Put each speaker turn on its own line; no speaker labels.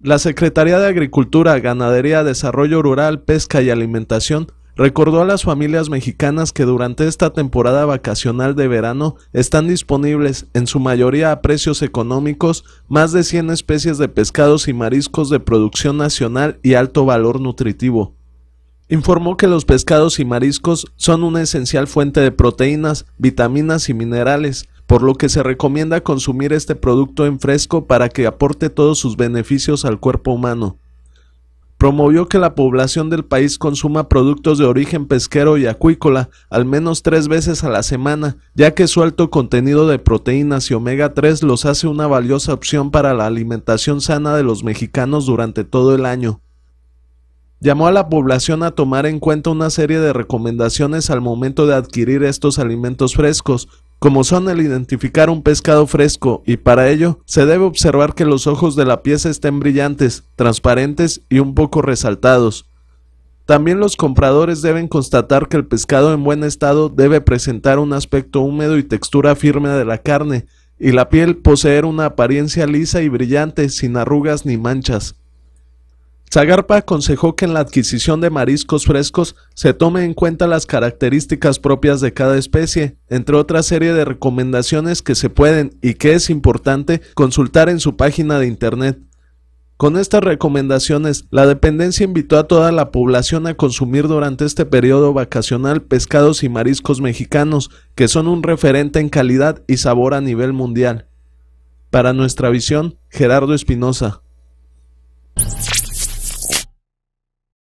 La Secretaría de Agricultura, Ganadería, Desarrollo Rural, Pesca y Alimentación recordó a las familias mexicanas que durante esta temporada vacacional de verano están disponibles, en su mayoría a precios económicos, más de 100 especies de pescados y mariscos de producción nacional y alto valor nutritivo. Informó que los pescados y mariscos son una esencial fuente de proteínas, vitaminas y minerales, por lo que se recomienda consumir este producto en fresco para que aporte todos sus beneficios al cuerpo humano. Promovió que la población del país consuma productos de origen pesquero y acuícola al menos tres veces a la semana, ya que su alto contenido de proteínas y omega 3 los hace una valiosa opción para la alimentación sana de los mexicanos durante todo el año llamó a la población a tomar en cuenta una serie de recomendaciones al momento de adquirir estos alimentos frescos, como son el identificar un pescado fresco y para ello se debe observar que los ojos de la pieza estén brillantes, transparentes y un poco resaltados. También los compradores deben constatar que el pescado en buen estado debe presentar un aspecto húmedo y textura firme de la carne, y la piel poseer una apariencia lisa y brillante sin arrugas ni manchas. Zagarpa aconsejó que en la adquisición de mariscos frescos se tome en cuenta las características propias de cada especie, entre otra serie de recomendaciones que se pueden y que es importante consultar en su página de internet. Con estas recomendaciones, la dependencia invitó a toda la población a consumir durante este periodo vacacional pescados y mariscos mexicanos, que son un referente en calidad y sabor a nivel mundial. Para nuestra visión, Gerardo Espinosa.